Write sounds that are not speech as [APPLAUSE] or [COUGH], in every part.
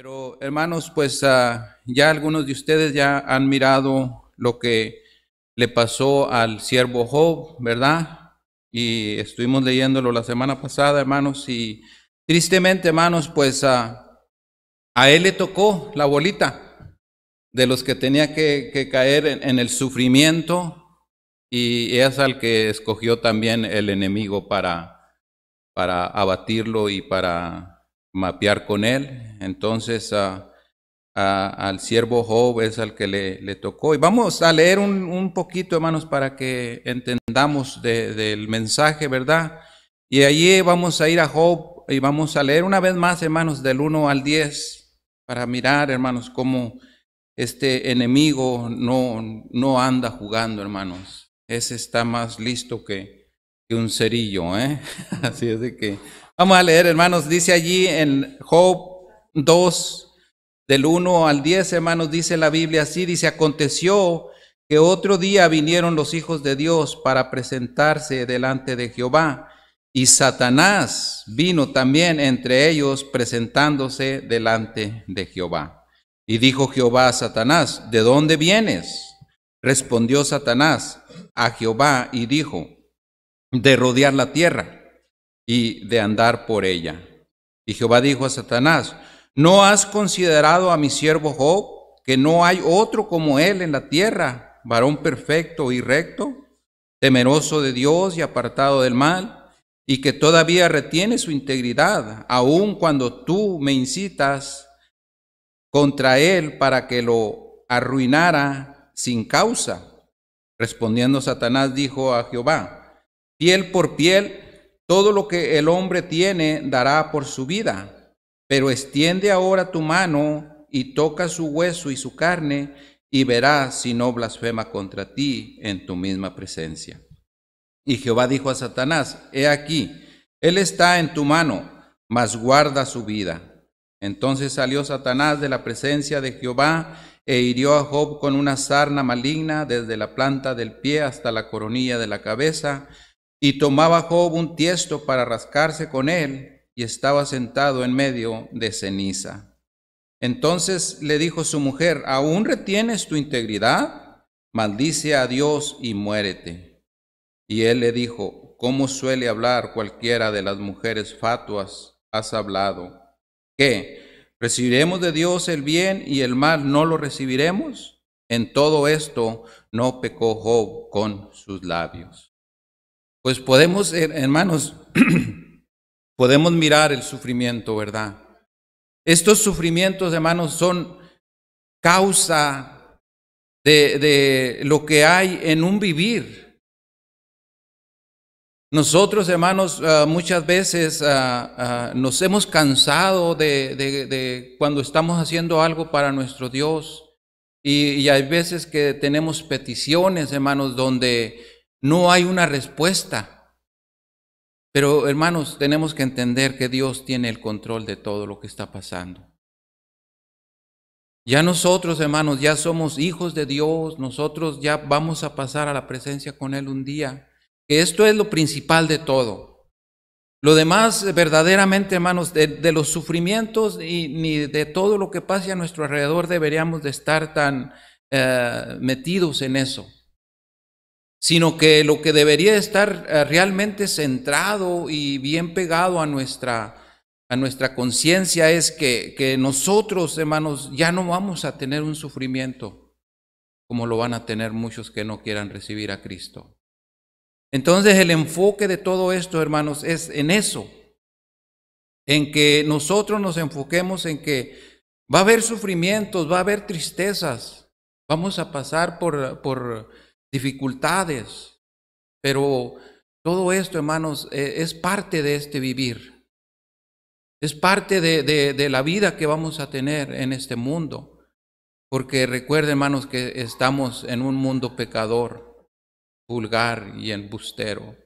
Pero hermanos, pues ah, ya algunos de ustedes ya han mirado lo que le pasó al siervo Job, ¿verdad? Y estuvimos leyéndolo la semana pasada, hermanos, y tristemente, hermanos, pues ah, a él le tocó la bolita de los que tenía que, caer en, en el sufrimiento, y es al que escogió también el enemigo para, para abatirlo y para mapear con él. Entonces a, al siervo Job es al que le, le tocó. Y vamos a leer un, un poquito, hermanos, para que entendamos del mensaje, ¿verdad? Y allí vamos a ir a Job y vamos a leer una vez más, hermanos, del 1 al 10, para mirar, hermanos, cómo este enemigo no, no anda jugando, hermanos. Ese está más listo que, que un cerillo, ¿eh? [LAUGHS] Así es de que... Vamos a leer, hermanos, dice allí en Job 2, del 1 al 10, hermanos, dice la Biblia así, dice, aconteció que otro día vinieron los hijos de Dios para presentarse delante de Jehová, y Satanás vino también entre ellos presentándose delante de Jehová. Y dijo Jehová a Satanás, ¿de dónde vienes? Respondió Satanás a Jehová y dijo, de rodear la tierra y de andar por ella. Y Jehová dijo a Satanás, ¿no has considerado a mi siervo Job, que no hay otro como él en la tierra, varón perfecto y recto, temeroso de Dios y apartado del mal, y que todavía retiene su integridad, aun cuando tú me incitas contra él para que lo arruinara sin causa? Respondiendo Satanás dijo a Jehová, piel por piel, todo lo que el hombre tiene dará por su vida, pero extiende ahora tu mano y toca su hueso y su carne, y verás si no blasfema contra ti en tu misma presencia. Y Jehová dijo a Satanás, He aquí, él está en tu mano, mas guarda su vida. Entonces salió Satanás de la presencia de Jehová e hirió a Job con una sarna maligna desde la planta del pie hasta la coronilla de la cabeza, y tomaba Job un tiesto para rascarse con él, y estaba sentado en medio de ceniza. Entonces le dijo su mujer, ¿aún retienes tu integridad? Maldice a Dios y muérete. Y él le dijo, ¿cómo suele hablar cualquiera de las mujeres fatuas? Has hablado. ¿Qué? ¿Recibiremos de Dios el bien y el mal no lo recibiremos? En todo esto no pecó Job con sus labios. Pues podemos, eh, hermanos, [CLEARS THROAT] podemos mirar el sufrimiento, ¿verdad? Estos sufrimientos, hermanos, son causa de, lo que hay en un vivir. Nosotros, hermanos, ah, muchas veces ah, ah, nos hemos cansado de, cuando estamos haciendo algo para nuestro Dios. Y, y hay veces que tenemos peticiones, hermanos, donde no hay una respuesta. Pero hermanos, tenemos que entender que Dios tiene el control de todo lo que está pasando. Ya nosotros, hermanos, ya somos hijos de Dios, nosotros ya vamos a pasar a la presencia con Él un día. Que esto es lo principal de todo. Lo demás, verdaderamente, hermanos, de, los sufrimientos y ni de todo lo que pase a nuestro alrededor deberíamos de estar tan eh, metidos en eso sino que lo que debería estar eh, realmente centrado y bien pegado a nuestra, a nuestra conciencia es que, que nosotros, hermanos, ya no vamos a tener un sufrimiento como lo van a tener muchos que no quieran recibir a Cristo. Entonces el enfoque de todo esto, hermanos, es en eso, en que nosotros nos enfoquemos en que va a haber sufrimientos, va a haber tristezas, vamos a pasar por, por dificultades, pero todo esto, hermanos, eh, es parte de este vivir. Es parte de, de, de, la vida que vamos a tener en este mundo. Porque recuerden, hermanos, que estamos en un mundo pecador, vulgar y embustero.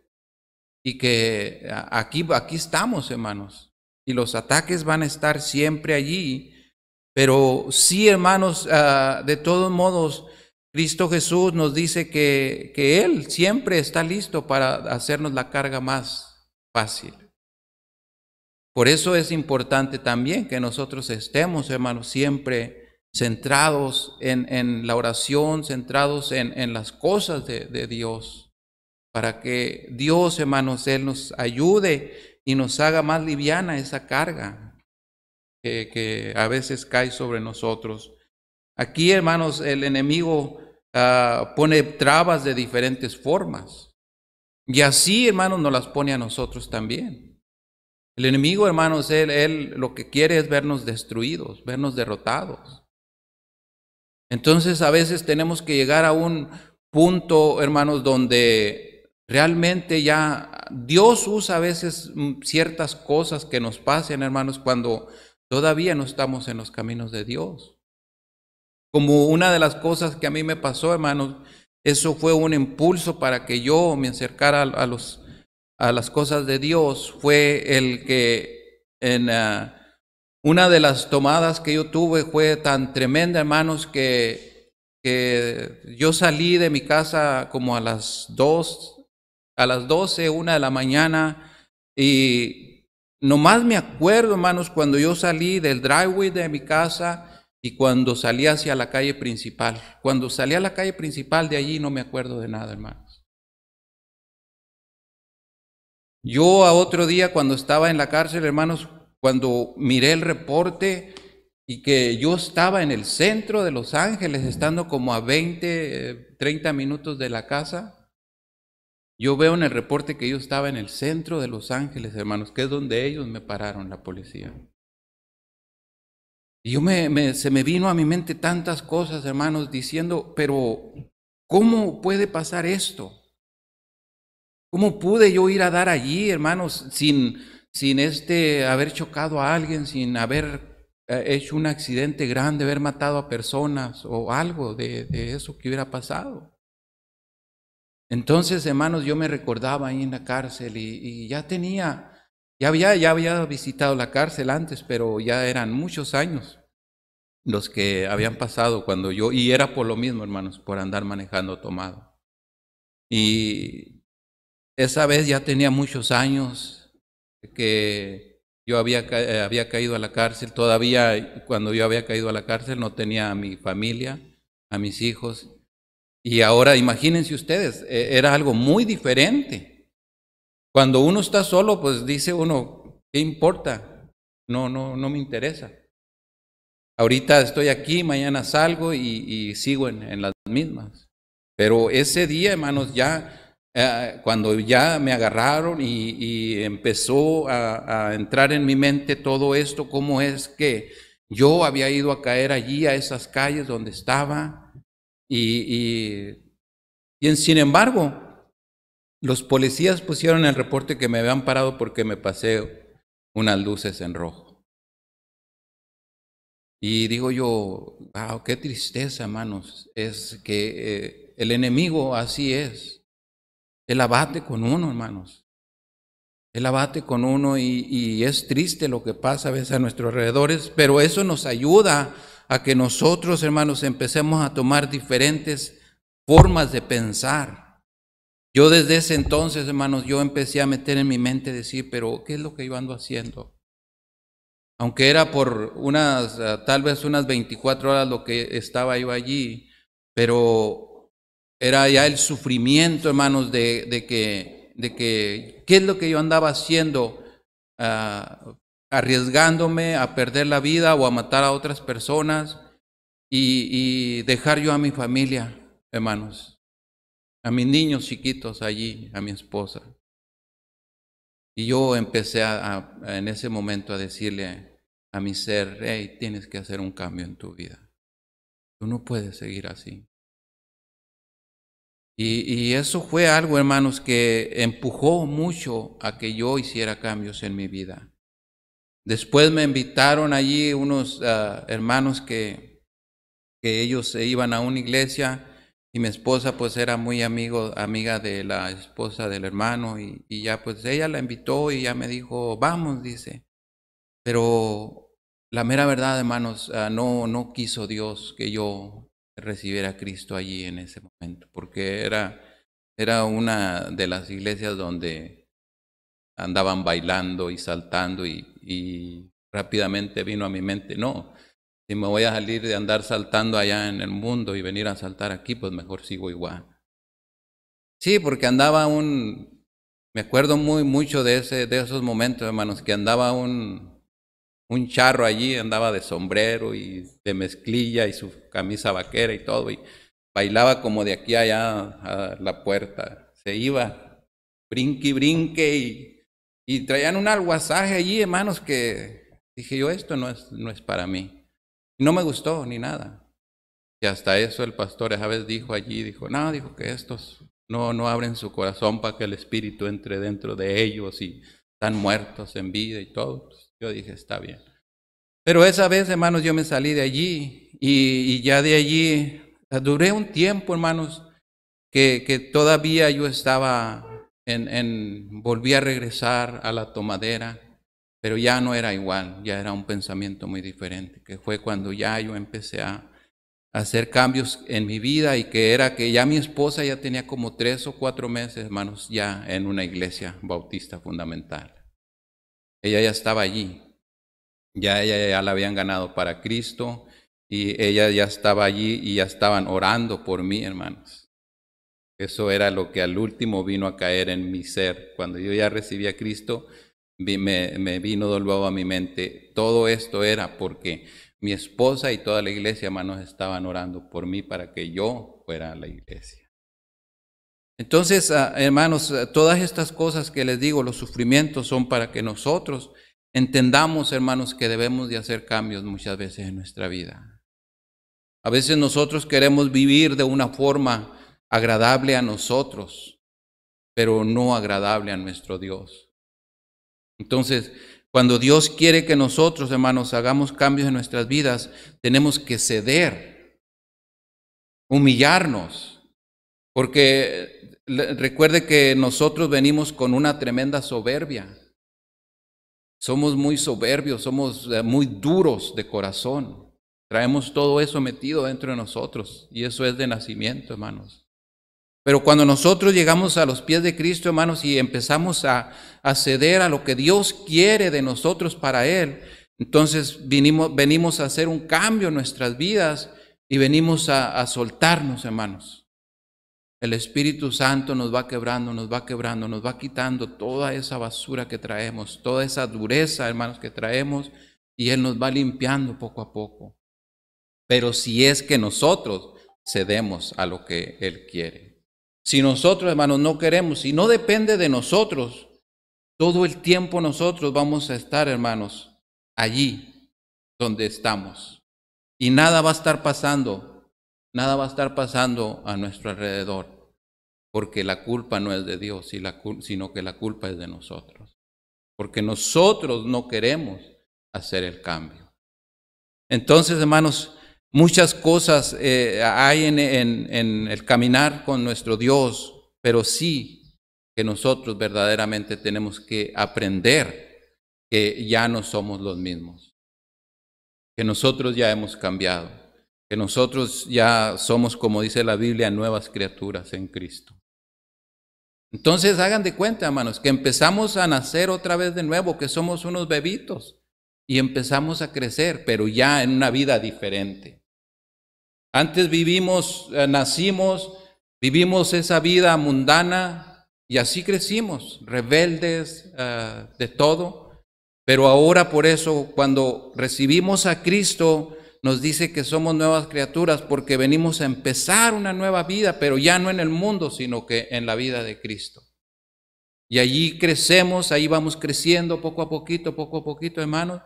Y que aquí, aquí estamos, hermanos. Y los ataques van a estar siempre allí. Pero sí, hermanos, ah, de todos modos, Cristo Jesús nos dice que, Él siempre está listo para hacernos la carga más fácil. Por eso es importante también que nosotros estemos, hermanos, siempre centrados en, la oración, centrados en, las cosas de, Dios, para que Dios, hermanos, Él nos ayude y nos haga más liviana esa carga que, que a veces cae sobre nosotros. Aquí, hermanos, el enemigo Ah, pone trabas de diferentes formas. Y así, hermanos, nos las pone a nosotros también. El enemigo, hermanos, él, él lo que quiere es vernos destruidos, vernos derrotados. Entonces a veces tenemos que llegar a un punto, hermanos, donde realmente ya Dios usa a veces mm, ciertas cosas que nos pasen, hermanos, cuando todavía no estamos en los caminos de Dios. Como una de las cosas que a mí me pasó, hermanos, eso fue un impulso para que yo me acercara a, los, a las cosas de Dios. Fue el que en ah, una de las tomadas que yo tuve fue tan tremenda, hermanos, que, que yo salí de mi casa como a las dos, a las doce, una de la mañana, y nomás me acuerdo, hermanos, cuando yo salí del driveway de mi casa, y cuando salí hacia la calle principal, cuando salí a la calle principal de allí no me acuerdo de nada, hermanos. Yo a otro día cuando estaba en la cárcel, hermanos, cuando miré el reporte y que yo estaba en el centro de Los Ángeles, estando como a 20, 30 minutos de la casa, yo veo en el reporte que yo estaba en el centro de Los Ángeles, hermanos, que es donde ellos me pararon, la policía. Y yo me, se me vino a mi mente tantas cosas, hermanos, diciendo, pero ¿cómo puede pasar esto? ¿Cómo pude yo ir a dar allí, hermanos, sin, sin este, haber chocado a alguien, sin haber eh, hecho un accidente grande, haber matado a personas o algo de, eso que hubiera pasado? Entonces, hermanos, yo me recordaba ahí en la cárcel y ya tenía ya había, visitado la cárcel antes, pero ya eran muchos años los que habían pasado cuando yo, y era por lo mismo, hermanos, por andar manejando tomado. Y esa vez ya tenía muchos años que yo había, eh, había caído a la cárcel, todavía cuando yo había caído a la cárcel no tenía a mi familia, a mis hijos, y ahora imagínense ustedes, eh, era algo muy diferente. Cuando uno está solo, pues dice uno, ¿qué importa? No, no, no me interesa. Ahorita estoy aquí, mañana salgo y, sigo en, las mismas. Pero ese día, hermanos, ya eh, cuando ya me agarraron y, empezó a, entrar en mi mente todo esto, cómo es que yo había ido a caer allí a esas calles donde estaba y, y, y sin embargo los policías pusieron el reporte que me habían parado porque me pasé unas luces en rojo. Y digo yo, wow, qué tristeza, hermanos! Es que eh, el enemigo así es. Él abate con uno, hermanos. Él abate con uno y, y es triste lo que pasa a veces a nuestros alrededores, pero eso nos ayuda a que nosotros, hermanos, empecemos a tomar diferentes formas de pensar yo desde ese entonces, hermanos, yo empecé a meter en mi mente decir, pero ¿qué es lo que yo ando haciendo? Aunque era por unas, ah, tal vez unas 24 horas lo que estaba yo allí, pero era ya el sufrimiento, hermanos, de, que, de que, ¿qué es lo que yo andaba haciendo? Ah, arriesgándome a perder la vida o a matar a otras personas y, y dejar yo a mi familia, hermanos a mis niños chiquitos allí, a mi esposa. Y yo empecé en ese momento a decirle a mi ser, hey, tienes que hacer un cambio en tu vida. Tú no puedes seguir así. Y, eso fue algo, hermanos, que empujó mucho a que yo hiciera cambios en mi vida. Después me invitaron allí unos ah, hermanos que, que ellos se iban a una iglesia y mi esposa pues era muy amigo, amiga de la esposa del hermano y, ya pues ella la invitó y ya me dijo, vamos, dice. Pero la mera verdad, hermanos, ah, no, no quiso Dios que yo recibiera a Cristo allí en ese momento, porque era, era una de las iglesias donde andaban bailando y saltando y, y rápidamente vino a mi mente, no, si me voy a salir de andar saltando allá en el mundo y venir a saltar aquí, pues mejor sigo igual. Sí, porque andaba un, me acuerdo muy mucho de, ese, de esos momentos, hermanos, que andaba un, charro allí, andaba de sombrero y de mezclilla y su camisa vaquera y todo, y bailaba como de aquí allá a la puerta. Se iba, brinque y brinque, y, traían un alguazaje allí, hermanos, que dije yo, esto no no es para mí. No me gustó ni nada. Y hasta eso el pastor a veces dijo allí, dijo, no, dijo que estos no, no abren su corazón para que el Espíritu entre dentro de ellos y están muertos en vida y todo. yo dije, está bien. Pero esa vez, hermanos, yo me salí de allí y, ya de allí ah, duré un tiempo, hermanos, que, que todavía yo estaba en, volví a regresar a la tomadera pero ya no era igual, ya era un pensamiento muy diferente, que fue cuando ya yo empecé a hacer cambios en mi vida y que era que ya mi esposa ya tenía como tres o cuatro meses, hermanos, ya en una iglesia bautista fundamental. Ella ya estaba allí, ya ella ya la habían ganado para Cristo y ella ya estaba allí y ya estaban orando por mí, hermanos. Eso era lo que al último vino a caer en mi ser. Cuando yo ya recibí a Cristo, me, vino de a mi mente, todo esto era porque mi esposa y toda la iglesia, hermanos, estaban orando por mí para que yo fuera a la iglesia. Entonces, ah, hermanos, ah, todas estas cosas que les digo, los sufrimientos son para que nosotros entendamos, hermanos, que debemos de hacer cambios muchas veces en nuestra vida. A veces nosotros queremos vivir de una forma agradable a nosotros, pero no agradable a nuestro Dios. Entonces, cuando Dios quiere que nosotros, hermanos, hagamos cambios en nuestras vidas, tenemos que ceder, humillarnos, porque recuerde que nosotros venimos con una tremenda soberbia. Somos muy soberbios, somos eh, muy duros de corazón. Traemos todo eso metido dentro de nosotros y eso es de nacimiento, hermanos. Pero cuando nosotros llegamos a los pies de Cristo, hermanos, y empezamos a, acceder ceder a lo que Dios quiere de nosotros para Él, entonces venimos a hacer un cambio en nuestras vidas y venimos a, a soltarnos, hermanos. El Espíritu Santo nos va quebrando, nos va quebrando, nos va quitando toda esa basura que traemos, toda esa dureza, hermanos, que traemos, y Él nos va limpiando poco a poco. Pero si es que nosotros cedemos a lo que Él quiere. Si nosotros, hermanos, no queremos, si no depende de nosotros, todo el tiempo nosotros vamos a estar, hermanos, allí donde estamos. Y nada va a estar pasando, nada va a estar pasando a nuestro alrededor, porque la culpa no es de Dios, sino que la culpa es de nosotros. Porque nosotros no queremos hacer el cambio. Entonces, hermanos, Muchas cosas eh, hay en, en el caminar con nuestro Dios, pero sí que nosotros verdaderamente tenemos que aprender que ya no somos los mismos, que nosotros ya hemos cambiado, que nosotros ya somos, como dice la Biblia, nuevas criaturas en Cristo. Entonces hagan de cuenta, hermanos, que empezamos a nacer otra vez de nuevo, que somos unos bebitos y empezamos a crecer, pero ya en una vida diferente. Antes vivimos, eh, nacimos, vivimos esa vida mundana y así crecimos, rebeldes eh, de todo. Pero ahora por eso cuando recibimos a Cristo nos dice que somos nuevas criaturas porque venimos a empezar una nueva vida, pero ya no en el mundo, sino que en la vida de Cristo. Y allí crecemos, ahí vamos creciendo poco a poquito, poco a poquito, hermanos.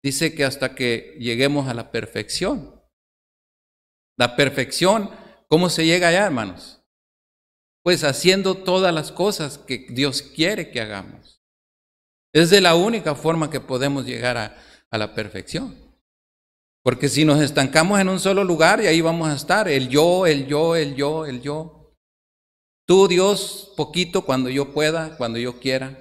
Dice que hasta que lleguemos a la perfección, la perfección, ¿cómo se llega allá, hermanos? Pues haciendo todas las cosas que Dios quiere que hagamos. Es de la única forma que podemos llegar a, la perfección. Porque si nos estancamos en un solo lugar y ahí vamos a estar, el yo, el yo, el yo, el yo. Tú, Dios, poquito cuando yo pueda, cuando yo quiera.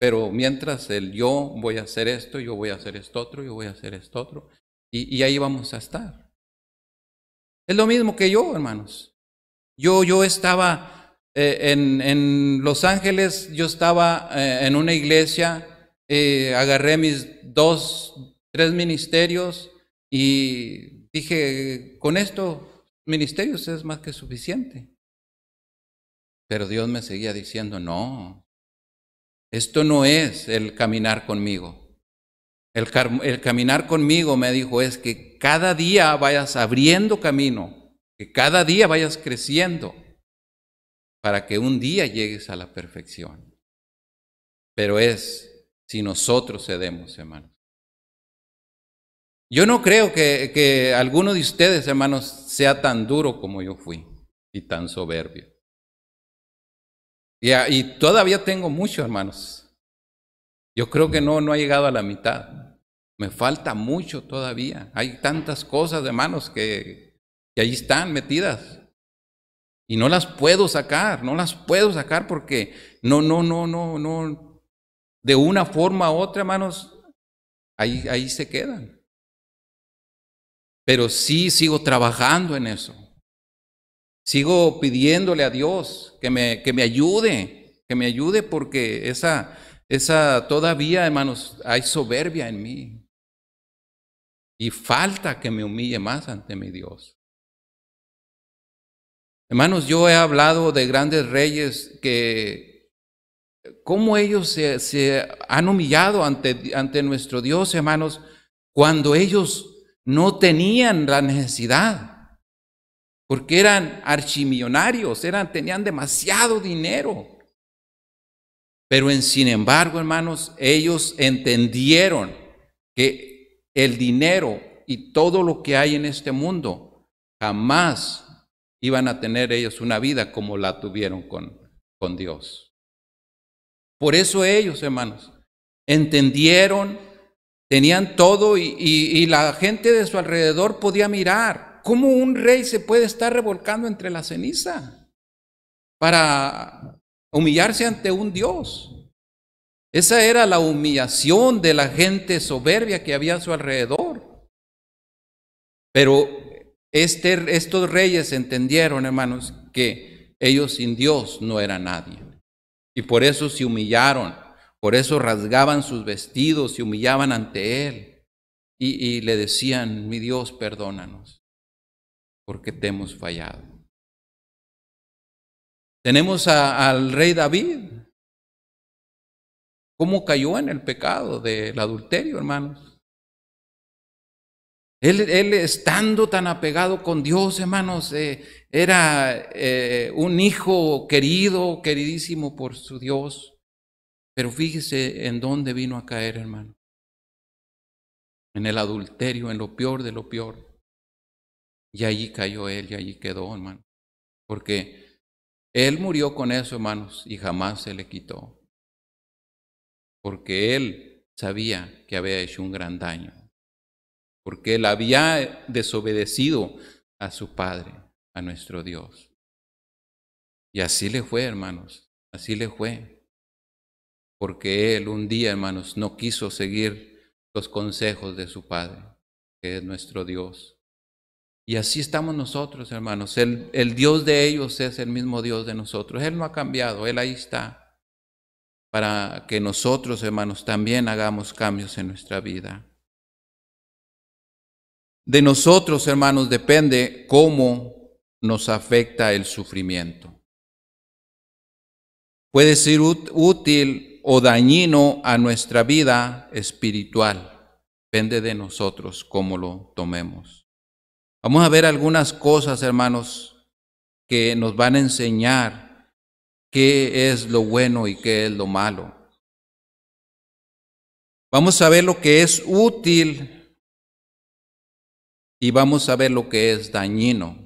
Pero mientras el yo voy a hacer esto, yo voy a hacer esto otro, yo voy a hacer esto otro. y ahí vamos a estar. Es lo mismo que yo, hermanos. Yo, yo estaba eh, en, en, Los Ángeles, yo estaba eh, en una iglesia, eh, agarré mis dos, tres ministerios y dije, con esto ministerios es más que suficiente. Pero Dios me seguía diciendo, no, esto no es el caminar conmigo. El, caminar conmigo, me dijo, es que cada día vayas abriendo camino, que cada día vayas creciendo, para que un día llegues a la perfección. Pero es si nosotros cedemos, hermanos. Yo no creo que, alguno de ustedes, hermanos, sea tan duro como yo fui y tan soberbio. Ah, y, todavía tengo mucho, hermanos. Yo creo que no, no ha llegado a la mitad. Me falta mucho todavía. Hay tantas cosas, hermanos, que, que ahí están metidas. Y no las puedo sacar, no las puedo sacar porque no, no, no, no, no. De una forma u otra, hermanos, ahí, ahí se quedan. Pero sí sigo trabajando en eso. Sigo pidiéndole a Dios que me, que me ayude, que me ayude porque esa, esa todavía, hermanos, hay soberbia en mí. Y falta que me humille más ante mi Dios. Hermanos, yo he hablado de grandes reyes que, cómo ellos se, han humillado ante, ante nuestro Dios, hermanos, cuando ellos no tenían la necesidad, porque eran archimillonarios, eran, tenían demasiado dinero. Pero en, sin embargo, hermanos, ellos entendieron que el dinero y todo lo que hay en este mundo, jamás iban a tener ellos una vida como la tuvieron con, con Dios. Por eso ellos, hermanos, entendieron, tenían todo y, y, la gente de su alrededor podía mirar cómo un rey se puede estar revolcando entre la ceniza para humillarse ante un Dios. Esa era la humillación de la gente soberbia que había a su alrededor. Pero este, estos reyes entendieron, hermanos, que ellos sin Dios no eran nadie. Y por eso se humillaron, por eso rasgaban sus vestidos, se humillaban ante Él. Y, le decían, mi Dios, perdónanos, porque te hemos fallado. Tenemos al rey David, cómo cayó en el pecado del adulterio, hermanos. Él, estando tan apegado con Dios, hermanos, eh, era eh, un hijo querido, queridísimo por su Dios. Pero fíjese en dónde vino a caer, hermano. En el adulterio, en lo peor de lo peor. Y allí cayó él y allí quedó, hermano. Porque él murió con eso, hermanos, y jamás se le quitó porque él sabía que había hecho un gran daño, porque él había desobedecido a su Padre, a nuestro Dios. Y así le fue, hermanos, así le fue, porque él un día, hermanos, no quiso seguir los consejos de su Padre, que es nuestro Dios. Y así estamos nosotros, hermanos. El, Dios de ellos es el mismo Dios de nosotros. Él no ha cambiado, Él ahí está para que nosotros, hermanos, también hagamos cambios en nuestra vida. De nosotros, hermanos, depende cómo nos afecta el sufrimiento. Puede ser útil o dañino a nuestra vida espiritual. Depende de nosotros cómo lo tomemos. Vamos a ver algunas cosas, hermanos, que nos van a enseñar qué es lo bueno y qué es lo malo. Vamos a ver lo que es útil y vamos a ver lo que es dañino.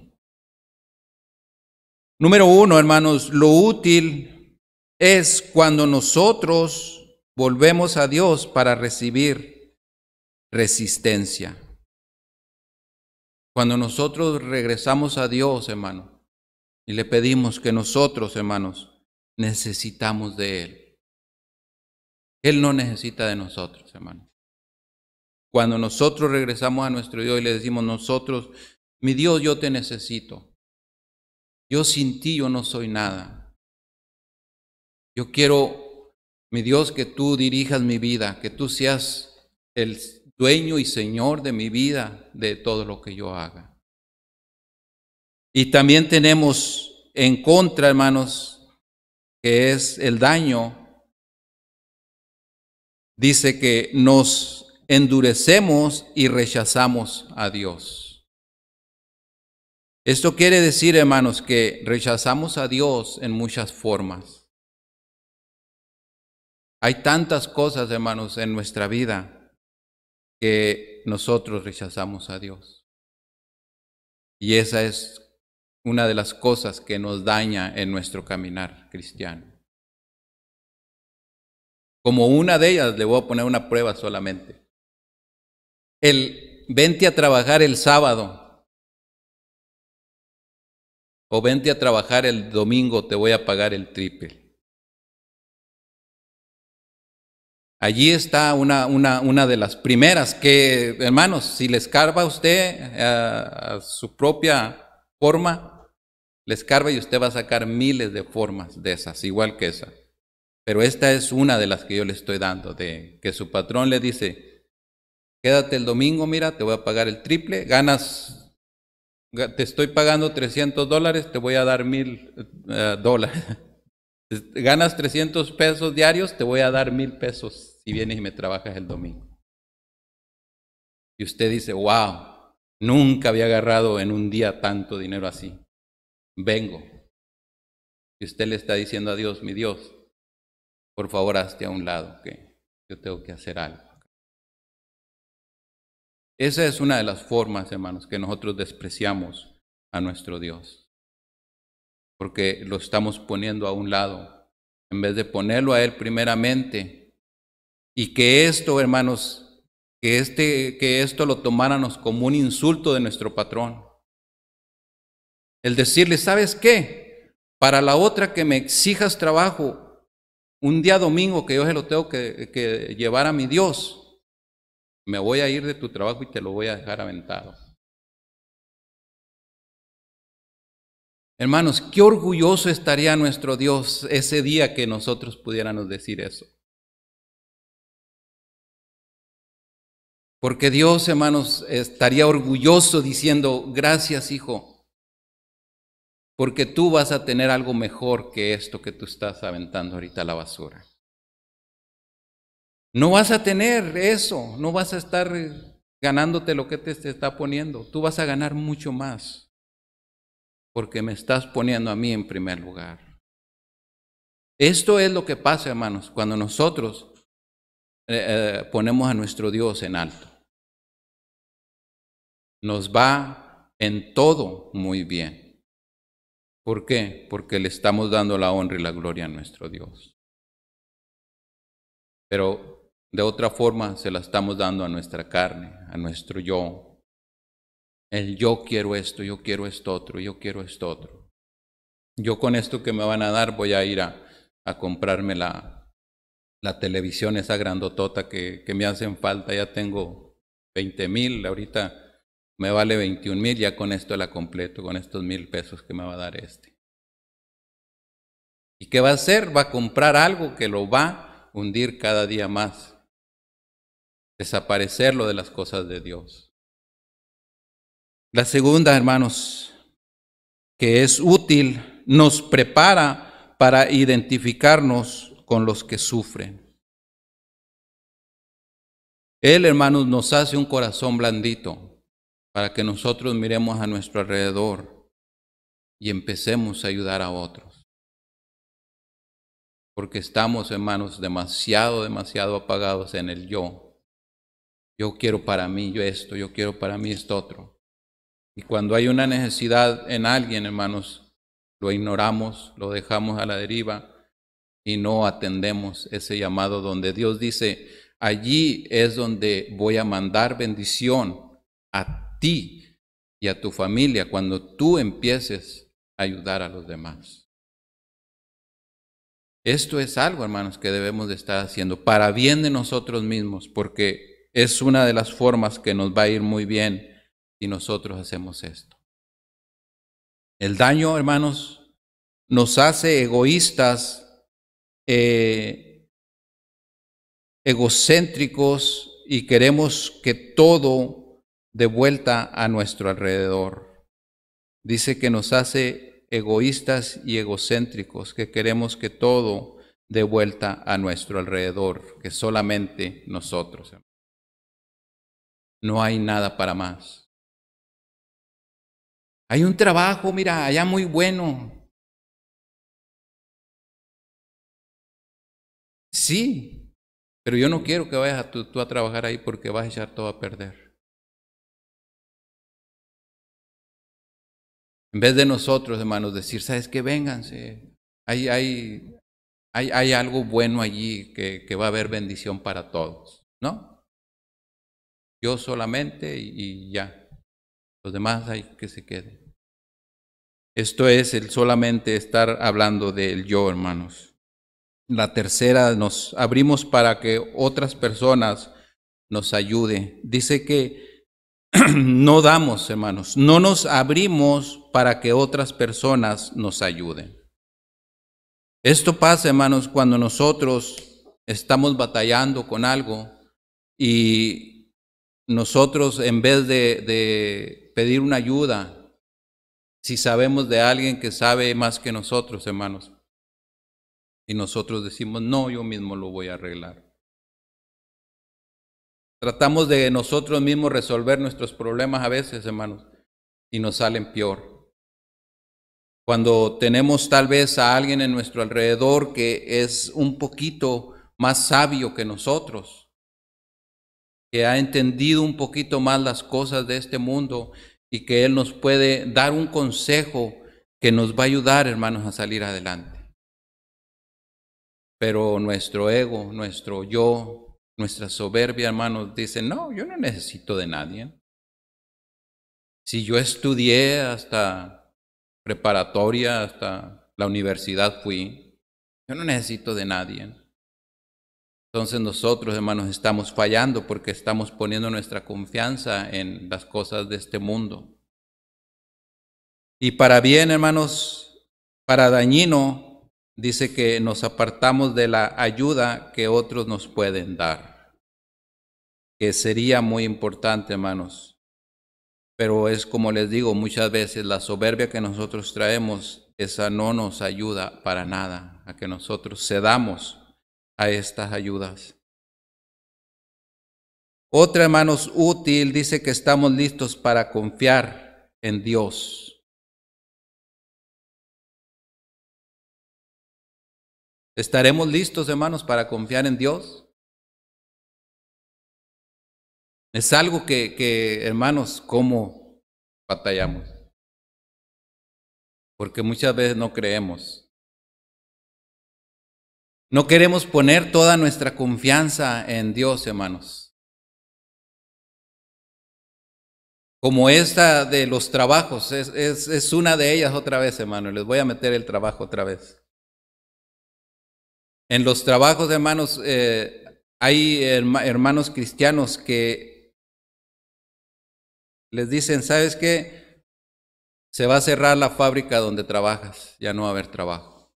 Número uno, hermanos, lo útil es cuando nosotros volvemos a Dios para recibir resistencia. Cuando nosotros regresamos a Dios, hermano, y le pedimos que nosotros, hermanos, necesitamos de Él. Él no necesita de nosotros, hermanos. Cuando nosotros regresamos a nuestro Dios y le decimos, nosotros, mi Dios, yo te necesito. Yo sin ti yo no soy nada. Yo quiero, mi Dios, que tú dirijas mi vida, que tú seas el dueño y señor de mi vida, de todo lo que yo haga. Y también tenemos en contra, hermanos, que es el daño, dice que nos endurecemos y rechazamos a Dios. Esto quiere decir, hermanos, que rechazamos a Dios en muchas formas. Hay tantas cosas, hermanos, en nuestra vida que nosotros rechazamos a Dios. Y esa es una de las cosas que nos daña en nuestro caminar cristiano. Como una de ellas, le voy a poner una prueba solamente. El vente a trabajar el sábado o vente a trabajar el domingo, te voy a pagar el triple. Allí está una, de las primeras que, hermanos, si le escarba a usted eh, a su propia forma, le escarba y usted va a sacar miles de formas de esas, igual que esa. Pero esta es una de las que yo le estoy dando, de que su patrón le dice, quédate el domingo, mira, te voy a pagar el triple, ganas, te estoy pagando 300 dólares, te voy a dar mil eh, dólares. [LAUGHS] Ganas 300 pesos diarios, te voy a dar mil pesos si vienes y me trabajas el domingo. Y usted dice, wow, nunca había agarrado en un día tanto dinero así vengo. Y usted le está diciendo a Dios, mi Dios, por favor hazte a un lado, que yo tengo que hacer algo. Esa es una de las formas, hermanos, que nosotros despreciamos a nuestro Dios. Porque lo estamos poniendo a un lado, en vez de ponerlo a Él primeramente. Y que esto, hermanos, que, este, que esto lo tomáramos como un insulto de nuestro patrón. El decirle, ¿sabes qué? Para la otra que me exijas trabajo un día domingo que yo se lo tengo que, llevar a mi Dios, me voy a ir de tu trabajo y te lo voy a dejar aventado. Hermanos, qué orgulloso estaría nuestro Dios ese día que nosotros pudiéramos decir eso. Porque Dios, hermanos, estaría orgulloso diciendo, gracias, hijo, porque tú vas a tener algo mejor que esto que tú estás aventando ahorita a la basura. No vas a tener eso, no vas a estar ganándote lo que te está poniendo, tú vas a ganar mucho más, porque me estás poniendo a mí en primer lugar. Esto es lo que pasa, hermanos, cuando nosotros eh, eh, ponemos a nuestro Dios en alto. Nos va en todo muy bien. ¿Por qué? Porque le estamos dando la honra y la gloria a nuestro Dios. Pero de otra forma se la estamos dando a nuestra carne, a nuestro yo. El yo quiero esto, yo quiero esto otro, yo quiero esto otro. Yo con esto que me van a dar voy a ir a, comprarme la, la, televisión esa grandotota que, que me hacen falta. Ya tengo 20 mil, ahorita me vale 21 mil, ya con esto la completo, con estos mil pesos que me va a dar este. ¿Y qué va a hacer? Va a comprar algo que lo va a hundir cada día más, desaparecerlo de las cosas de Dios. La segunda, hermanos, que es útil, nos prepara para identificarnos con los que sufren. Él, hermanos, nos hace un corazón blandito para que nosotros miremos a nuestro alrededor y empecemos a ayudar a otros. Porque estamos, hermanos, demasiado, demasiado apagados en el yo. Yo quiero para mí yo esto, yo quiero para mí esto otro. Y cuando hay una necesidad en alguien, hermanos, lo ignoramos, lo dejamos a la deriva y no atendemos ese llamado donde Dios dice, allí es donde voy a mandar bendición a ti y a tu familia cuando tú empieces a ayudar a los demás. Esto es algo, hermanos, que debemos de estar haciendo para bien de nosotros mismos, porque es una de las formas que nos va a ir muy bien si nosotros hacemos esto. El daño, hermanos, nos hace egoístas, eh, egocéntricos y queremos que todo de vuelta a nuestro alrededor. Dice que nos hace egoístas y egocéntricos, que queremos que todo de vuelta a nuestro alrededor, que solamente nosotros. No hay nada para más. Hay un trabajo, mira, allá muy bueno. Sí, pero yo no quiero que vayas a tú, tú a trabajar ahí porque vas a echar todo a perder. En vez de nosotros, hermanos, decir, ¿sabes qué? Vénganse. Hay, hay, hay, hay algo bueno allí que, que, va a haber bendición para todos, ¿no? Yo solamente y, y ya. Los demás hay que se queden. Esto es el solamente estar hablando del yo, hermanos. La tercera, nos abrimos para que otras personas nos ayuden. Dice que [CLEARS THROAT] no damos, hermanos, no nos abrimos para que otras personas nos ayuden. Esto pasa, hermanos, cuando nosotros estamos batallando con algo y nosotros en vez de, pedir una ayuda, si sabemos de alguien que sabe más que nosotros, hermanos, y nosotros decimos, no, yo mismo lo voy a arreglar. Tratamos de nosotros mismos resolver nuestros problemas a veces, hermanos, y nos salen peor. Cuando tenemos tal vez a alguien en nuestro alrededor que es un poquito más sabio que nosotros, que ha entendido un poquito más las cosas de este mundo y que Él nos puede dar un consejo que nos va a ayudar, hermanos, a salir adelante. Pero nuestro ego, nuestro yo, nuestra soberbia, hermanos, dice, no, yo no necesito de nadie. Si yo estudié hasta preparatoria, hasta la universidad fui, yo no necesito de nadie. Entonces nosotros, hermanos, estamos fallando porque estamos poniendo nuestra confianza en las cosas de este mundo. Y para bien, hermanos, para dañino, dice que nos apartamos de la ayuda que otros nos pueden dar que sería muy importante, hermanos. Pero es como les digo, muchas veces la soberbia que nosotros traemos, esa no nos ayuda para nada, a que nosotros cedamos a estas ayudas. Otra, hermanos, útil dice que estamos listos para confiar en Dios. ¿Estaremos listos, hermanos, para confiar en Dios? Es algo que, hermanos, ¿cómo batallamos? Porque muchas veces no creemos. No queremos poner toda nuestra confianza en Dios, hermanos. Como esta de los trabajos, es, es, una de ellas otra vez, hermanos. Les voy a meter el trabajo otra vez. En los trabajos, hermanos, eh, hay hermanos cristianos que les dicen, ¿sabes qué? Se va a cerrar la fábrica donde trabajas, ya no va a haber trabajo.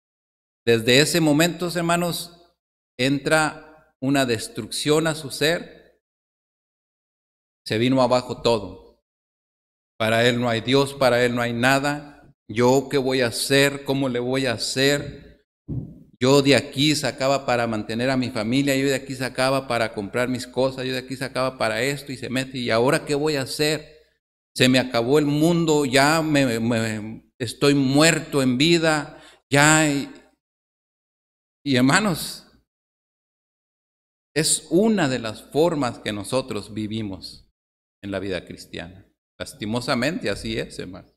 Desde ese momento, hermanos, entra una destrucción a su ser, se vino abajo todo. Para él no hay Dios, para él no hay nada. Yo qué voy a hacer, cómo le voy a hacer. Yo de aquí sacaba para mantener a mi familia, yo de aquí sacaba para comprar mis cosas, yo de aquí sacaba para esto y se mete. ¿Y ahora qué voy a hacer? se me acabó el mundo, ya me, estoy muerto en vida, ya... y hermanos, es una de las formas que nosotros vivimos en la vida cristiana. Lastimosamente así es, hermanos.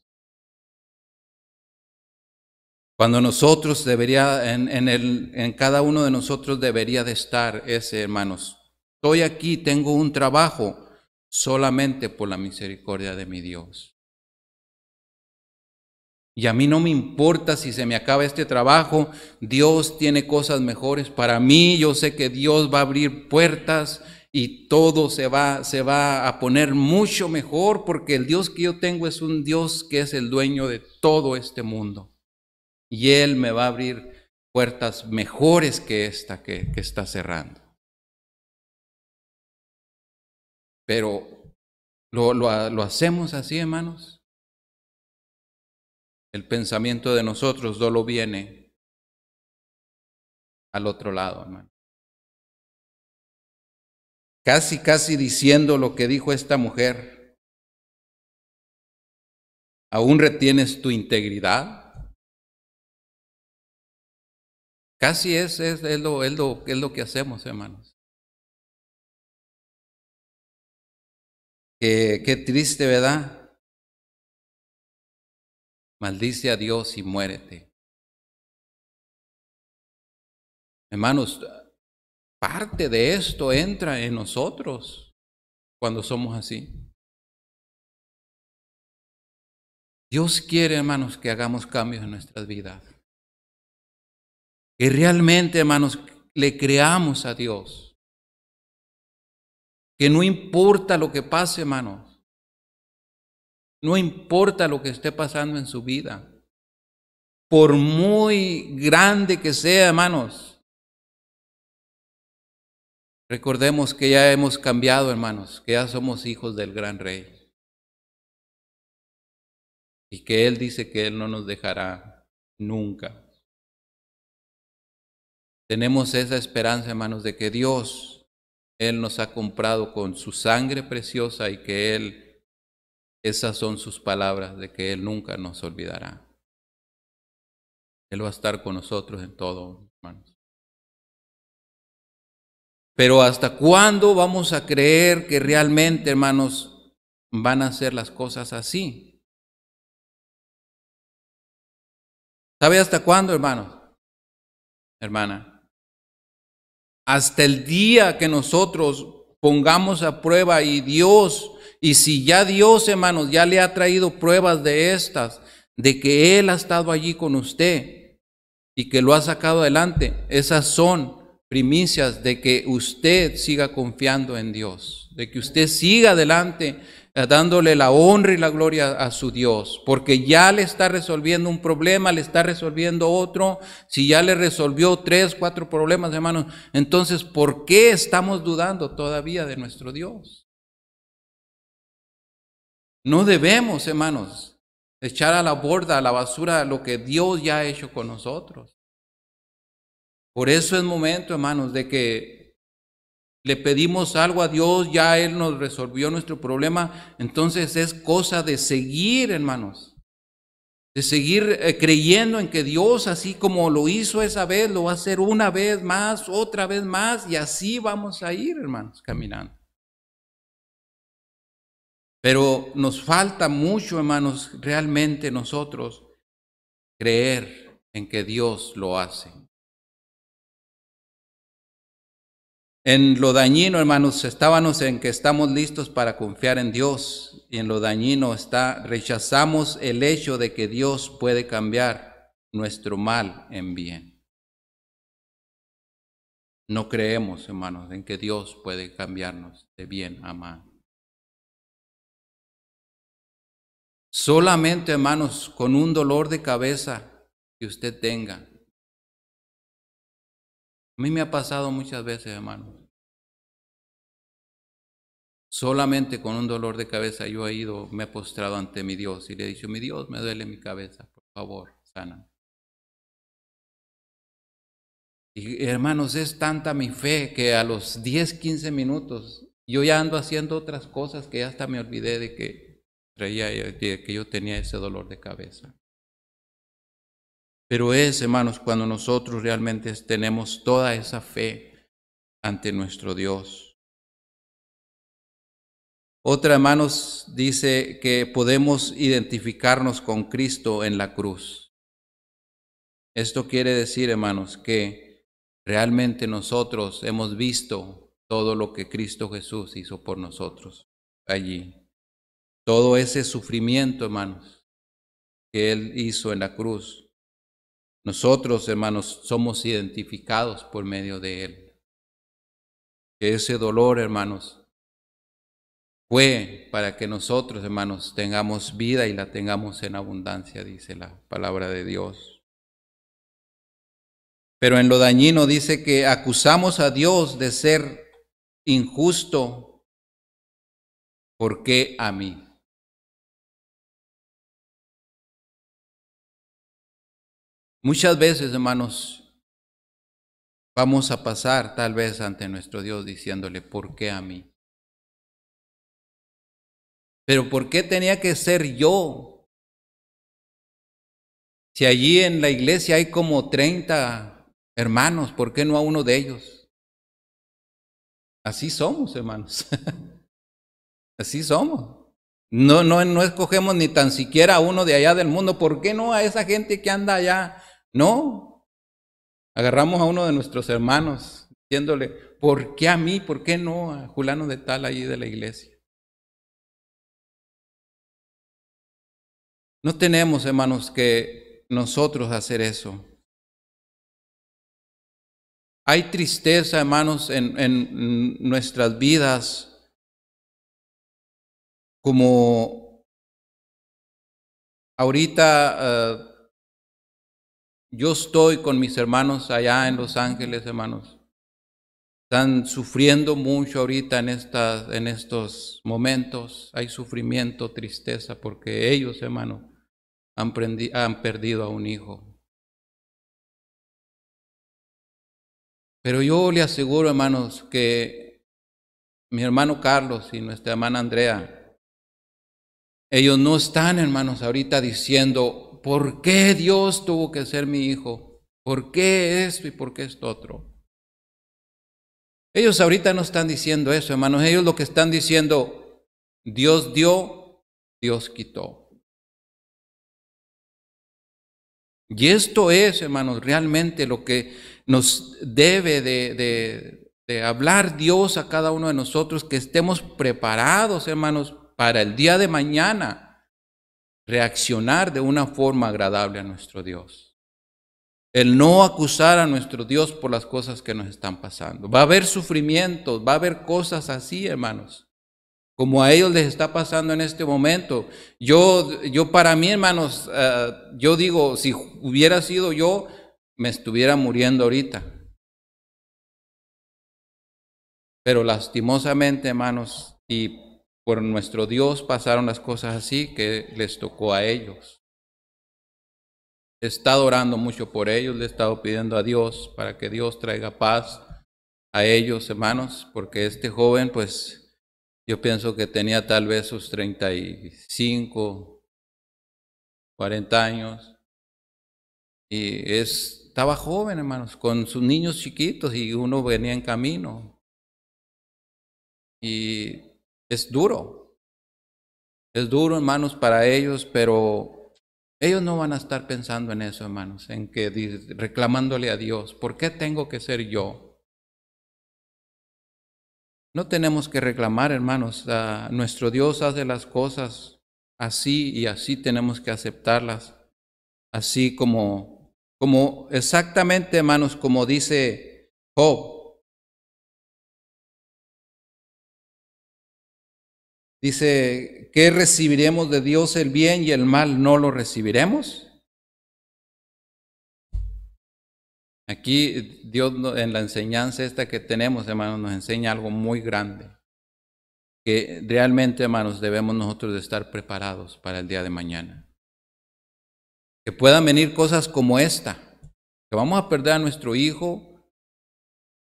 Cuando nosotros debería, en, en, el, en cada uno de nosotros debería de estar ese, hermanos. Estoy aquí, tengo un trabajo, solamente por la misericordia de mi Dios. Y a mí no me importa si se me acaba este trabajo, Dios tiene cosas mejores para mí, yo sé que Dios va a abrir puertas y todo se va, a poner mucho mejor porque el Dios que yo tengo es un Dios que es el dueño de todo este mundo. Y Él me va a abrir puertas mejores que esta que está cerrando. Pero ¿lo, hacemos así, hermanos. El pensamiento de nosotros no lo viene al otro lado, hermano. Casi, casi diciendo lo que dijo esta mujer. ¿Aún retienes tu integridad? Casi es, es, lo, es, lo, es lo que hacemos, hermanos. qué triste, ¿verdad? Maldice a Dios y muérete. Hermanos, parte de esto entra en nosotros cuando somos así. Dios quiere, hermanos, que hagamos cambios en nuestras vidas. Que realmente, hermanos, le creamos a Dios. Que no importa lo que pase, hermanos. No importa lo que esté pasando en su vida. Por muy grande que sea, hermanos. Recordemos que ya hemos cambiado, hermanos, que ya somos hijos del gran rey. Y que Él dice que Él no nos dejará nunca. Tenemos esa esperanza, hermanos, de que Dios él nos ha comprado con su sangre preciosa y que Él, esas son sus palabras de que Él nunca nos olvidará. Él va a estar con nosotros en todo, hermanos. Pero ¿hasta cuándo vamos a creer que realmente, hermanos, van a ser las cosas así? ¿Sabe hasta cuándo, hermanos? Hermana hasta el día que nosotros pongamos a prueba y Dios, y si ya Dios, hermanos, ya le ha traído pruebas de estas, de que Él ha estado allí con usted y que lo ha sacado adelante, esas son primicias de que usted siga confiando en Dios, de que usted siga adelante eh, dándole la honra y la gloria a su Dios, porque ya le está resolviendo un problema, le está resolviendo otro, si ya le resolvió tres, cuatro problemas, hermanos, entonces, ¿por qué estamos dudando todavía de nuestro Dios? No debemos, hermanos, echar a la borda, a la basura, lo que Dios ya ha hecho con nosotros. Por eso es momento, hermanos, de que le pedimos algo a Dios, ya Él nos resolvió nuestro problema, entonces es cosa de seguir, hermanos, de seguir eh, creyendo en que Dios, así como lo hizo esa vez, lo va a hacer una vez más, otra vez más, y así vamos a ir, hermanos, caminando. Pero nos falta mucho, hermanos, realmente nosotros creer en que Dios lo hace. en lo dañino, hermanos, estábamos en que estamos listos para confiar en Dios. Y en lo dañino está, rechazamos el hecho de que Dios puede cambiar nuestro mal en bien. No creemos, hermanos, en que Dios puede cambiarnos de bien a mal. Solamente, hermanos, con un dolor de cabeza que usted tenga, a mí me ha pasado muchas veces, hermanos, Solamente con un dolor de cabeza yo he ido, me he postrado ante mi Dios y le he dicho, mi Dios, me duele mi cabeza, por favor, sana. Y hermanos, es tanta mi fe que a los 10, 15 minutos yo ya ando haciendo otras cosas que hasta me olvidé de que traía, de que yo tenía ese dolor de cabeza. Pero es, hermanos, cuando nosotros realmente tenemos toda esa fe ante nuestro Dios. Otra, hermanos, dice que podemos identificarnos con Cristo en la cruz. Esto quiere decir, hermanos, que realmente nosotros hemos visto todo lo que Cristo Jesús hizo por nosotros allí. Todo ese sufrimiento, hermanos, que Él hizo en la cruz nosotros, hermanos, somos identificados por medio de Él. ese dolor, hermanos, fue para que nosotros, hermanos, tengamos vida y la tengamos en abundancia, dice la palabra de Dios. Pero en lo dañino dice que acusamos a Dios de ser injusto. ¿Por qué a mí? Muchas veces, hermanos, vamos a pasar tal vez ante nuestro Dios diciéndole, ¿por qué a mí? Pero ¿por qué tenía que ser yo? Si allí en la iglesia hay como 30 hermanos, ¿por qué no a uno de ellos? Así somos, hermanos. [LAUGHS] Así somos. No, no, no escogemos ni tan siquiera a uno de allá del mundo. ¿Por qué no a esa gente que anda allá no. Agarramos a uno de nuestros hermanos diciéndole, ¿por qué a mí? ¿Por qué no a Julano de Tal ahí de la iglesia? No tenemos, hermanos, que nosotros hacer eso. Hay tristeza, hermanos, en, en nuestras vidas como ahorita eh, yo estoy con mis hermanos allá en Los Ángeles, hermanos. Están sufriendo mucho ahorita en, en estos momentos. Hay sufrimiento, tristeza, porque ellos, hermanos, han, han perdido a un hijo. Pero yo le aseguro, hermanos, que mi hermano Carlos y nuestra hermana Andrea, ellos no están, hermanos, ahorita diciendo, ¿Por qué Dios tuvo que ser mi hijo? ¿Por qué esto y por qué esto otro? Ellos ahorita no están diciendo eso, hermanos. Ellos lo que están diciendo, Dios dio, Dios quitó. Y esto es, hermanos, realmente lo que nos debe de, de hablar Dios a cada uno de nosotros, que estemos preparados, hermanos, para el día de mañana reaccionar de una forma agradable a nuestro Dios. El no acusar a nuestro Dios por las cosas que nos están pasando. Va a haber sufrimientos, va a haber cosas así, hermanos, como a ellos les está pasando en este momento. Yo, yo para mí, hermanos, eh, yo digo, si hubiera sido yo, me estuviera muriendo ahorita. Pero lastimosamente, hermanos, y por nuestro Dios pasaron las cosas así que les tocó a ellos. He estado orando mucho por ellos, le he estado pidiendo a Dios para que Dios traiga paz a ellos, hermanos, porque este joven, pues yo pienso que tenía tal vez sus 35, 40 años, y estaba joven, hermanos, con sus niños chiquitos y uno venía en camino. Y es duro. Es duro, hermanos, para ellos, pero ellos no van a estar pensando en eso, hermanos, en que reclamándole a Dios, ¿por qué tengo que ser yo? No tenemos que reclamar, hermanos. nuestro Dios hace las cosas así y así tenemos que aceptarlas. Así como, como exactamente, hermanos, como dice Job, Dice, ¿qué recibiremos de Dios el bien y el mal? ¿No lo recibiremos? Aquí Dios en la enseñanza esta que tenemos, hermanos, nos enseña algo muy grande, que realmente, hermanos, debemos nosotros de estar preparados para el día de mañana. Que puedan venir cosas como esta, que vamos a perder a nuestro hijo,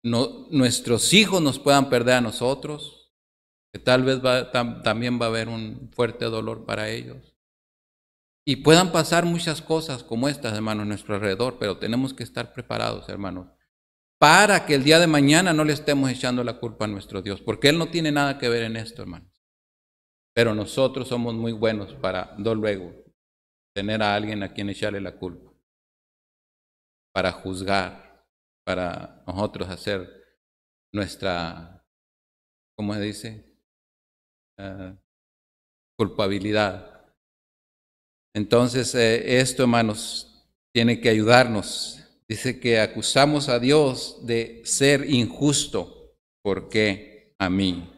no, nuestros hijos nos puedan perder a nosotros, que tal vez también va a haber un fuerte dolor para ellos. Y puedan pasar muchas cosas como estas, hermanos, a nuestro alrededor, pero tenemos que estar preparados, hermanos, para que el día de mañana no le estemos echando la culpa a nuestro Dios, porque Él no tiene nada que ver en esto, hermanos. Pero nosotros somos muy buenos para, no luego, tener a alguien a quien echarle la culpa, para juzgar, para nosotros hacer nuestra, ¿cómo se dice? Eh, culpabilidad. Entonces, eh, esto, hermanos, tiene que ayudarnos. Dice que acusamos a Dios de ser injusto. ¿Por qué a mí?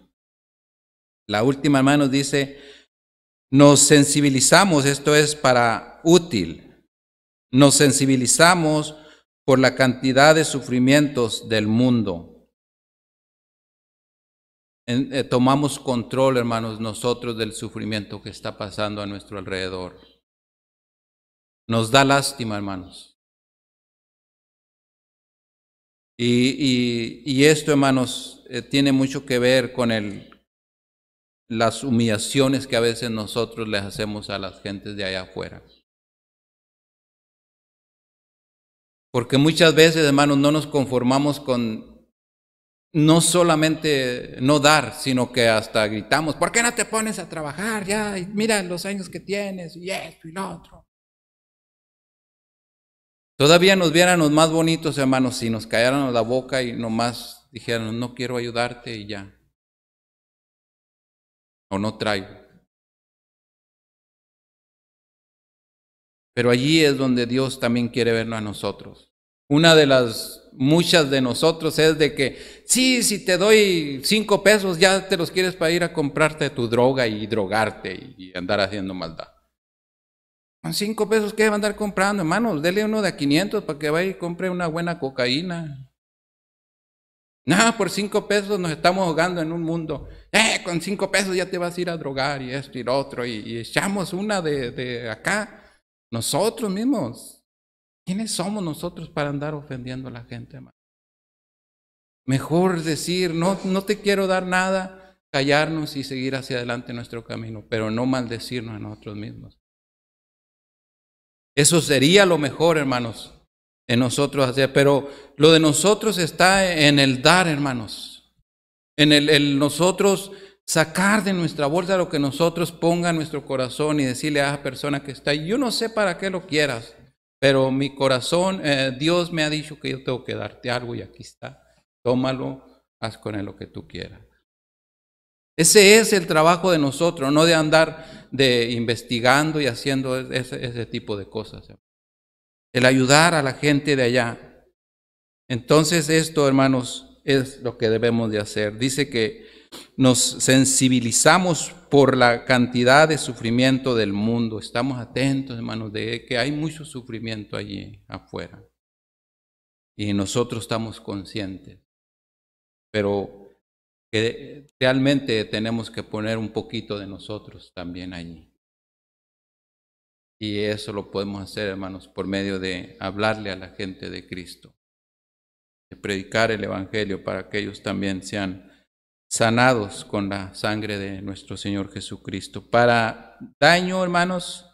La última, hermanos, dice, nos sensibilizamos, esto es para útil, nos sensibilizamos por la cantidad de sufrimientos del mundo. Eh, tomamos control, hermanos, nosotros del sufrimiento que está pasando a nuestro alrededor. Nos da lástima, hermanos. Y, y, esto, hermanos, eh, tiene mucho que ver con el, las humillaciones que a veces nosotros les hacemos a las gentes de allá afuera. Porque muchas veces, hermanos, no nos conformamos con no solamente no dar, sino que hasta gritamos, ¿por qué no te pones a trabajar ya? mira los años que tienes y esto y lo otro. Todavía nos vieran los más bonitos, hermanos, si nos a la boca y nomás dijeran no quiero ayudarte y ya. O no traigo. Pero allí es donde Dios también quiere vernos a nosotros. Una de las muchas de nosotros es de que, sí, si te doy cinco pesos, ya te los quieres para ir a comprarte tu droga y drogarte y andar haciendo maldad. Con cinco pesos, ¿qué va a andar comprando, hermano? Dele uno de 500 para que vaya y compre una buena cocaína. Nada, por cinco pesos nos estamos ahogando en un mundo. Eh, con cinco pesos ya te vas a ir a drogar y esto y lo otro. Y, echamos una de, de acá, nosotros mismos. ¿Quiénes somos nosotros para andar ofendiendo a la gente, hermano? Mejor decir, no, no te quiero dar nada, callarnos y seguir hacia adelante nuestro camino, pero no maldecirnos a nosotros mismos. Eso sería lo mejor, hermanos, en nosotros hacer. Pero lo de nosotros está en el dar, hermanos. En el, nosotros sacar de nuestra bolsa lo que nosotros ponga en nuestro corazón y decirle a esa persona que está, yo no sé para qué lo quieras, pero mi corazón, eh, Dios me ha dicho que yo tengo que darte algo y aquí está. Tómalo, haz con él lo que tú quieras. Ese es el trabajo de nosotros, no de andar de investigando y haciendo ese, ese tipo de cosas. El ayudar a la gente de allá. Entonces esto, hermanos, es lo que debemos de hacer. Dice que nos sensibilizamos por la cantidad de sufrimiento del mundo. Estamos atentos, hermanos, de que hay mucho sufrimiento allí afuera. Y nosotros estamos conscientes. Pero que realmente tenemos que poner un poquito de nosotros también allí. Y eso lo podemos hacer, hermanos, por medio de hablarle a la gente de Cristo, de predicar el Evangelio para que ellos también sean sanados con la sangre de nuestro Señor Jesucristo. Para daño, hermanos,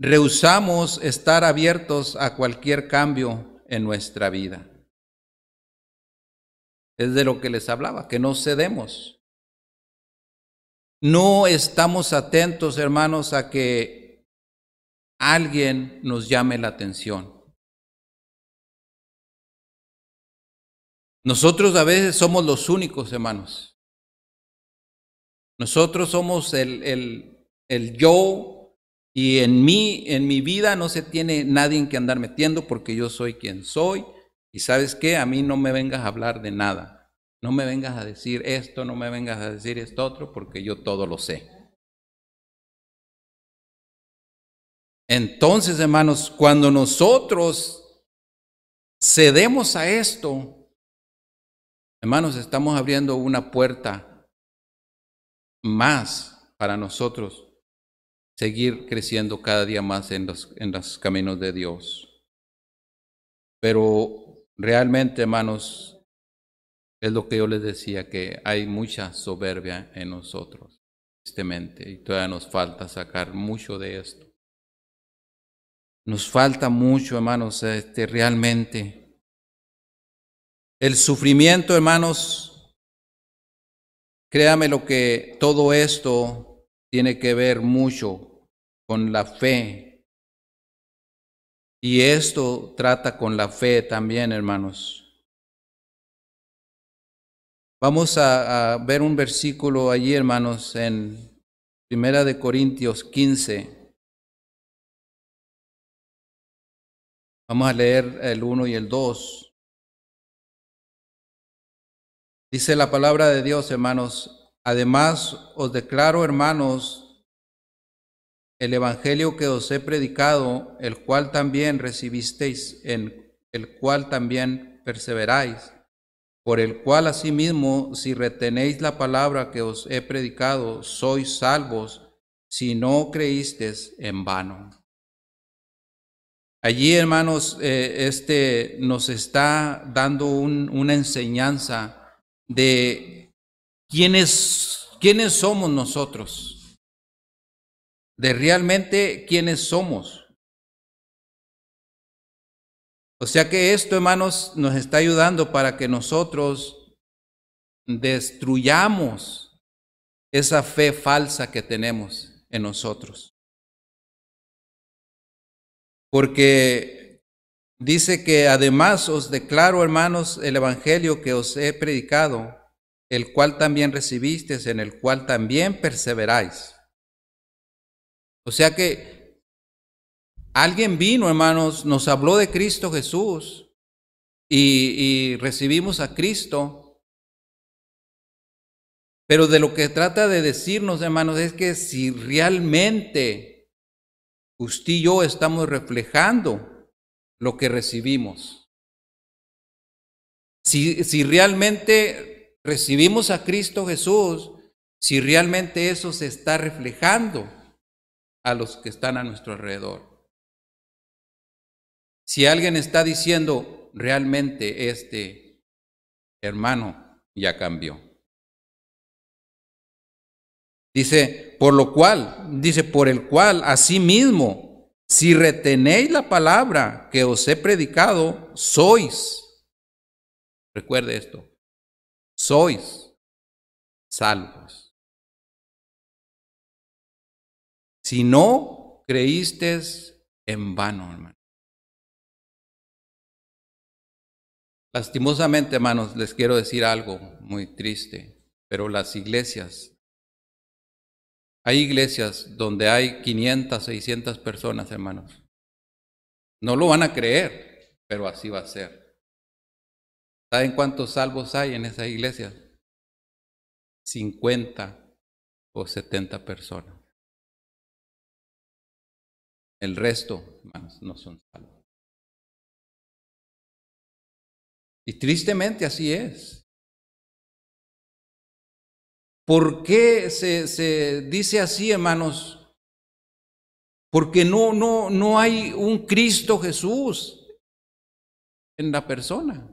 rehusamos estar abiertos a cualquier cambio en nuestra vida. Es de lo que les hablaba, que no cedemos. No estamos atentos, hermanos, a que alguien nos llame la atención. Nosotros a veces somos los únicos, hermanos. Nosotros somos el, yo y en mí, en mi vida no se tiene nadie en que andar metiendo porque yo soy quien soy. Y sabes qué, a mí no me vengas a hablar de nada. No me vengas a decir esto, no me vengas a decir esto otro, porque yo todo lo sé. Entonces, hermanos, cuando nosotros cedemos a esto, Hermanos, estamos abriendo una puerta más para nosotros seguir creciendo cada día más en los, caminos de Dios. Pero realmente, hermanos, es lo que yo les decía, que hay mucha soberbia en nosotros, tristemente, y todavía nos falta sacar mucho de esto. Nos falta mucho, hermanos, este, realmente el sufrimiento, hermanos, créame lo que todo esto tiene que ver mucho con la fe. Y esto trata con la fe también, hermanos. Vamos a, ver un versículo allí, hermanos, en Primera de Corintios 15. Vamos a leer el 1 y el 2. Dice la palabra de Dios, hermanos. Además, os declaro, hermanos, el Evangelio que os he predicado, el cual también recibisteis, en el cual también perseveráis, por el cual asimismo, si retenéis la palabra que os he predicado, sois salvos, si no creísteis en vano. Allí, hermanos, eh, este nos está dando una enseñanza de quiénes, quiénes somos nosotros, de realmente quiénes somos. O sea que esto, hermanos, nos está ayudando para que nosotros destruyamos esa fe falsa que tenemos en nosotros. Porque Dice que además os declaro, hermanos, el Evangelio que os he predicado, el cual también recibisteis, en el cual también perseveráis. O sea que alguien vino, hermanos, nos habló de Cristo Jesús y, recibimos a Cristo. Pero de lo que trata de decirnos, hermanos, es que si realmente usted y yo estamos reflejando lo que recibimos. Si, realmente recibimos a Cristo Jesús, si realmente eso se está reflejando a los que están a nuestro alrededor. Si alguien está diciendo, realmente este hermano ya cambió. Dice, por lo cual, dice, por el cual, mismo si retenéis la palabra que os he predicado, sois, recuerde esto, sois salvos. Si no creísteis en vano, hermano. Lastimosamente, hermanos, les quiero decir algo muy triste, pero las iglesias hay iglesias donde hay 500, 600 personas, hermanos. No lo van a creer, pero así va a ser. ¿Saben cuántos salvos hay en esa iglesia? 50 o 70 personas. El resto, hermanos, no son salvos. Y tristemente así es. ¿Por qué se, dice así, hermanos? Porque no, no, no hay un Cristo Jesús en la persona.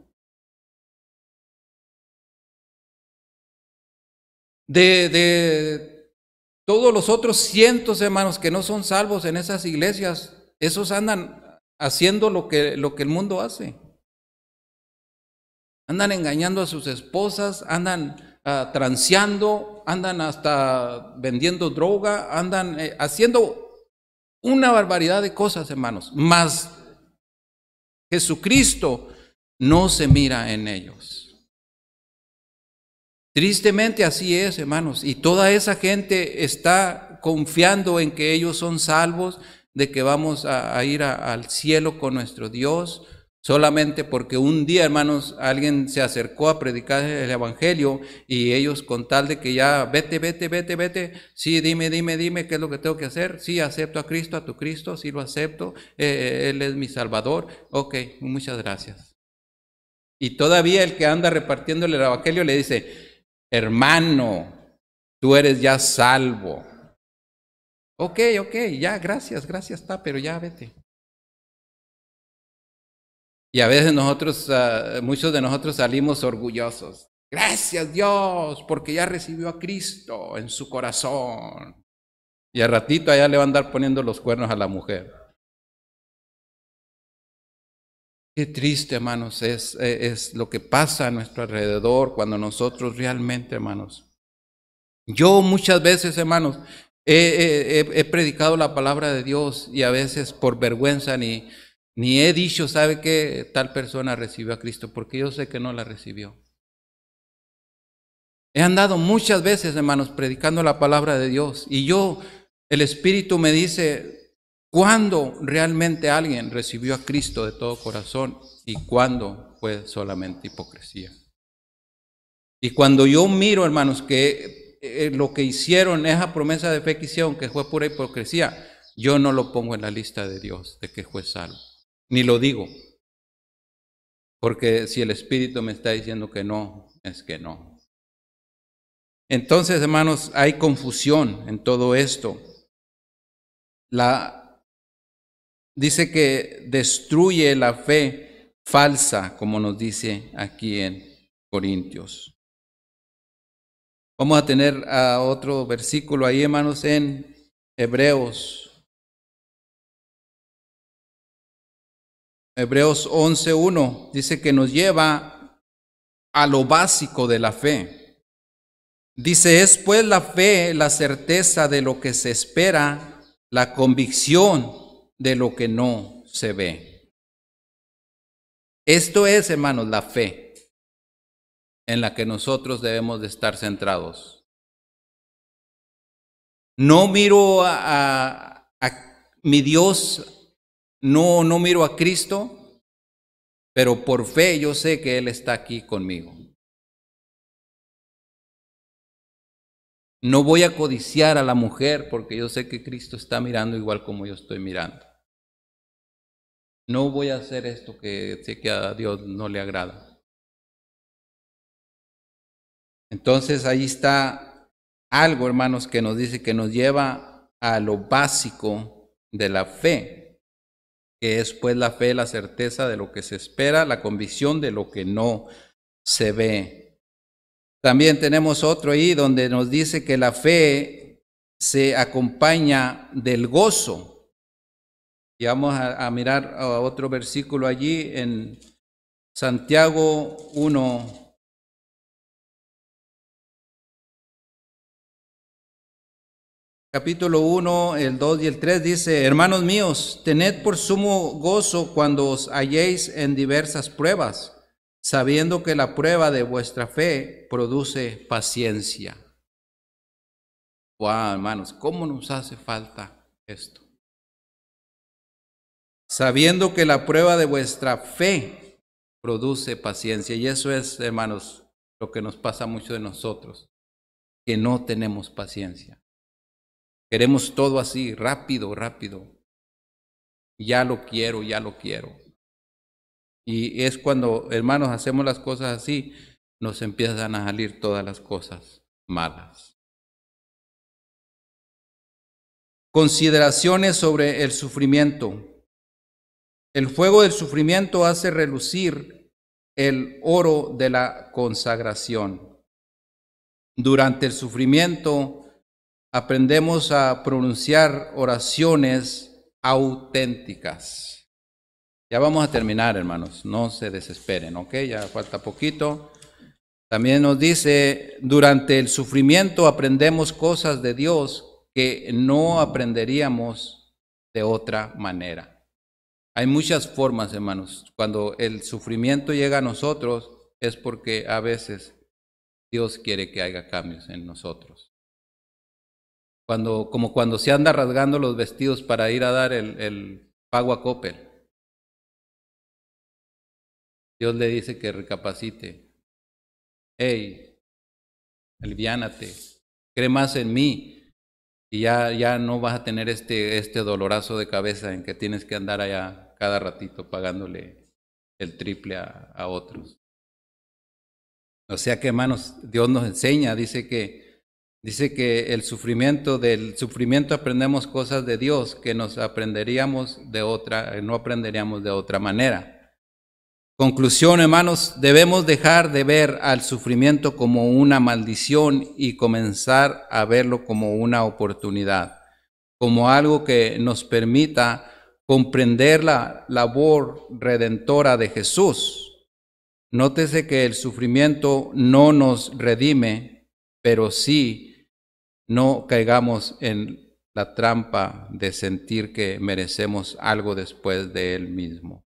De, de, todos los otros cientos hermanos que no son salvos en esas iglesias, esos andan haciendo lo que, lo que el mundo hace. Andan engañando a sus esposas, andan Ah, transeando, andan hasta vendiendo droga, andan eh, haciendo una barbaridad de cosas, hermanos. Mas Jesucristo no se mira en ellos. Tristemente así es, hermanos. Y toda esa gente está confiando en que ellos son salvos, de que vamos a, ir al cielo con nuestro Dios. Solamente porque un día, hermanos, alguien se acercó a predicar el Evangelio y ellos con tal de que ya, vete, vete, vete, vete, sí, dime, dime, dime qué es lo que tengo que hacer, sí, acepto a Cristo, a tu Cristo, sí lo acepto, eh, eh, Él es mi Salvador, ok, muchas gracias. Y todavía el que anda repartiendo el Evangelio le dice, hermano, tú eres ya salvo. Ok, ok, ya, gracias, gracias, está, pero ya vete. Y a veces nosotros, ah, muchos de nosotros salimos orgullosos. Gracias Dios, porque ya recibió a Cristo en su corazón. Y al ratito allá le van a andar poniendo los cuernos a la mujer. Qué triste, hermanos, eh, es, lo que pasa a nuestro alrededor cuando nosotros realmente, hermanos. Yo muchas veces, hermanos, he predicado la palabra de Dios y a veces por vergüenza ni, ni he dicho, ¿sabe que tal persona recibió a Cristo? Porque yo sé que no la recibió. He andado muchas veces, hermanos, predicando la palabra de Dios. Y yo, el Espíritu me dice, ¿cuándo realmente alguien recibió a Cristo de todo corazón? ¿Y cuándo fue solamente hipocresía? Y cuando yo miro, hermanos, que eh, lo que hicieron, esa promesa de fe que hicieron, que fue pura hipocresía, yo no lo pongo en la lista de Dios, de que fue salvo ni lo digo. Porque si el Espíritu me está diciendo que no, es que no. Entonces, hermanos, hay confusión en todo esto. La, dice que destruye la fe falsa, como nos dice aquí en Corintios. Vamos a tener a otro versículo ahí, hermanos, en Hebreos Hebreos 11.1 dice que nos lleva a lo básico de la fe. Dice, es pues la fe la certeza de lo que se espera, la convicción de lo que no se ve. Esto es, hermanos, la fe en la que nosotros debemos de estar centrados. No miro a, a mi Dios no, no miro a Cristo, pero por fe yo sé que Él está aquí conmigo. No voy a codiciar a la mujer porque yo sé que Cristo está mirando igual como yo estoy mirando. No voy a hacer esto que sé que a Dios no le agrada. Entonces ahí está algo, hermanos, que nos dice que nos lleva a lo básico de la fe que es pues la fe, la certeza de lo que se espera, la convicción de lo que no se ve. También tenemos otro ahí donde nos dice que la fe se acompaña del gozo. Y vamos a, mirar a otro versículo allí en Santiago 1, capítulo 1, el 2 y el 3 dice, hermanos míos, tened por sumo gozo cuando os halléis en diversas pruebas, sabiendo que la prueba de vuestra fe produce paciencia. Wow, hermanos, ¿cómo nos hace falta esto? Sabiendo que la prueba de vuestra fe produce paciencia. Y eso es, hermanos, lo que nos pasa mucho de nosotros, que no tenemos paciencia. Queremos todo así, rápido, rápido. Ya lo quiero, ya lo quiero. Y es cuando, hermanos, hacemos las cosas así, nos empiezan a salir todas las cosas malas. Consideraciones sobre el sufrimiento. El fuego del sufrimiento hace relucir el oro de la consagración. Durante el sufrimiento aprendemos a pronunciar oraciones auténticas. Ya vamos a terminar, hermanos, no se desesperen, ¿ok? Ya falta poquito. También nos dice, durante el sufrimiento aprendemos cosas de Dios que no aprenderíamos de otra manera. Hay muchas formas, hermanos. Cuando el sufrimiento llega a nosotros es porque a veces Dios quiere que haya cambios en nosotros como cuando se anda rasgando los vestidos para ir a dar el, pago a Coppel. Dios le dice que recapacite. Hey, aliviánate, cree más en mí y ya, ya no vas a tener este, este dolorazo de cabeza en que tienes que andar allá cada ratito pagándole el triple a, a otros. O sea que, hermanos, Dios nos enseña, dice que Dice que el sufrimiento, del sufrimiento aprendemos cosas de Dios que nos aprenderíamos de otra, eh, no aprenderíamos de otra manera. Conclusión, hermanos, debemos dejar de ver al sufrimiento como una maldición y comenzar a verlo como una oportunidad, como algo que nos permita comprender la labor redentora de Jesús. Nótese que el sufrimiento no nos redime, pero sí no caigamos en la trampa de sentir que merecemos algo después de Él mismo,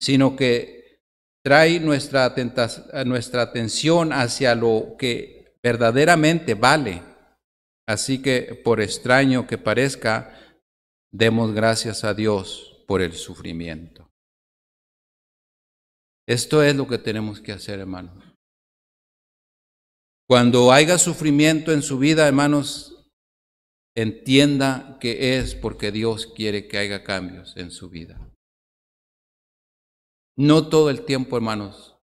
sino que trae nuestra, nuestra atención hacia lo que verdaderamente vale. Así que, por extraño que parezca, demos gracias a Dios por el sufrimiento. Esto es lo que tenemos que hacer, hermanos. Cuando haya sufrimiento en su vida, hermanos, entienda que es porque Dios quiere que haya cambios en su vida. No todo el tiempo, hermanos,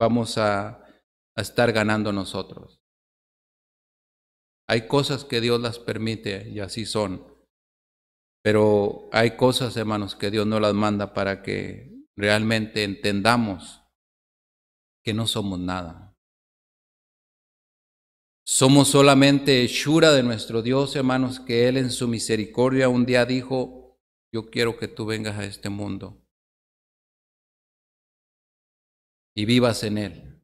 vamos a, estar ganando nosotros. Hay cosas que Dios las permite y así son. Pero hay cosas, hermanos, que Dios no las manda para que realmente entendamos que no somos nada. Somos solamente hechura de nuestro Dios, hermanos, que Él en su misericordia un día dijo, yo quiero que tú vengas a este mundo y vivas en Él.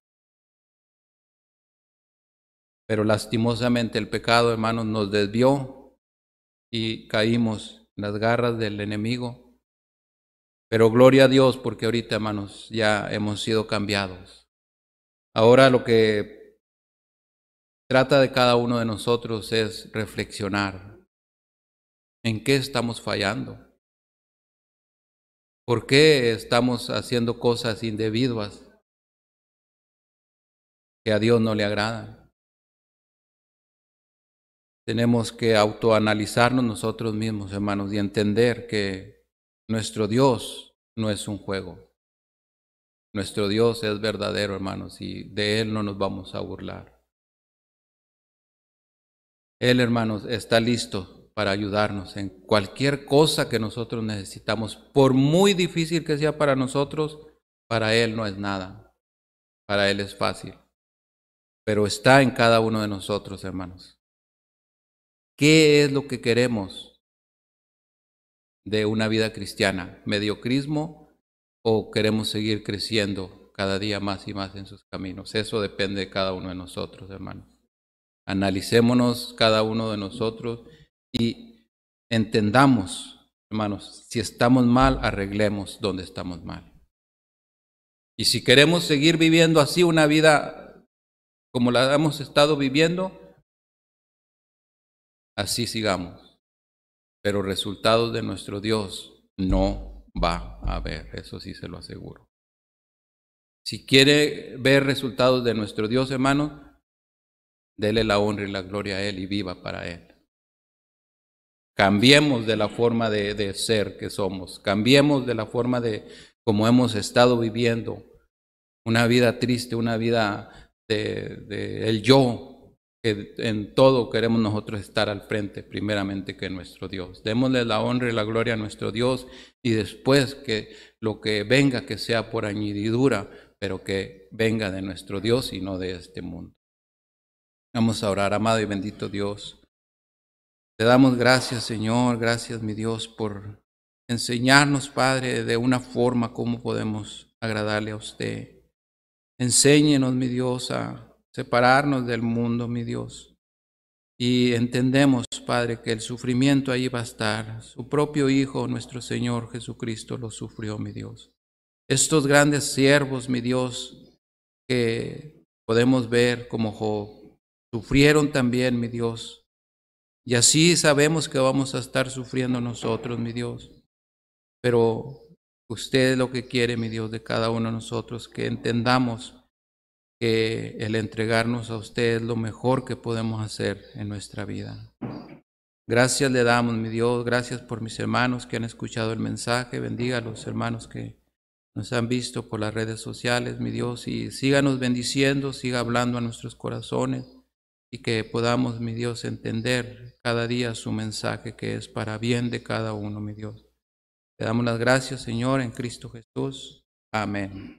Pero lastimosamente el pecado, hermanos, nos desvió y caímos en las garras del enemigo. Pero gloria a Dios porque ahorita, hermanos, ya hemos sido cambiados. Ahora lo que trata de cada uno de nosotros es reflexionar en qué estamos fallando, por qué estamos haciendo cosas indebidas que a Dios no le agradan. Tenemos que autoanalizarnos nosotros mismos, hermanos, y entender que nuestro Dios no es un juego. Nuestro Dios es verdadero, hermanos, y de Él no nos vamos a burlar. Él, hermanos, está listo para ayudarnos en cualquier cosa que nosotros necesitamos. Por muy difícil que sea para nosotros, para Él no es nada. Para Él es fácil. Pero está en cada uno de nosotros, hermanos. ¿Qué es lo que queremos de una vida cristiana? ¿Mediocrismo o queremos seguir creciendo cada día más y más en sus caminos? Eso depende de cada uno de nosotros, hermanos analicémonos cada uno de nosotros y entendamos, hermanos, si estamos mal, arreglemos donde estamos mal. Y si queremos seguir viviendo así una vida como la hemos estado viviendo, así sigamos. Pero resultados de nuestro Dios no va a haber, eso sí se lo aseguro. Si quiere ver resultados de nuestro Dios, hermanos, Dele la honra y la gloria a Él y viva para Él. Cambiemos de la forma de, ser que somos. Cambiemos de la forma de como hemos estado viviendo. Una vida triste, una vida del yo, que en todo queremos nosotros estar al frente, primeramente que nuestro Dios. Démosle la honra y la gloria a nuestro Dios y después que lo que venga que sea por añadidura, pero que venga de nuestro Dios y no de este mundo. Vamos a orar, amado y bendito Dios. Te damos gracias, Señor, gracias, mi Dios, por enseñarnos, Padre, de una forma cómo podemos agradarle a usted. Enséñenos, mi Dios, a separarnos del mundo, mi Dios. Y entendemos, Padre, que el sufrimiento ahí va a estar. Su propio Hijo, nuestro Señor Jesucristo, lo sufrió, mi Dios. Estos grandes siervos, mi Dios, que podemos ver como Job, Sufrieron también, mi Dios. Y así sabemos que vamos a estar sufriendo nosotros, mi Dios. Pero usted es lo que quiere, mi Dios, de cada uno de nosotros, que entendamos que el entregarnos a usted es lo mejor que podemos hacer en nuestra vida. Gracias le damos, mi Dios, gracias por mis hermanos que han escuchado el mensaje, bendiga a los hermanos que nos han visto por las redes sociales, mi Dios, y síganos bendiciendo, siga hablando a nuestros corazones y que podamos, mi Dios, entender cada día su mensaje que es para bien de cada uno, mi Dios. Te damos las gracias, Señor, en Cristo Jesús. Amén.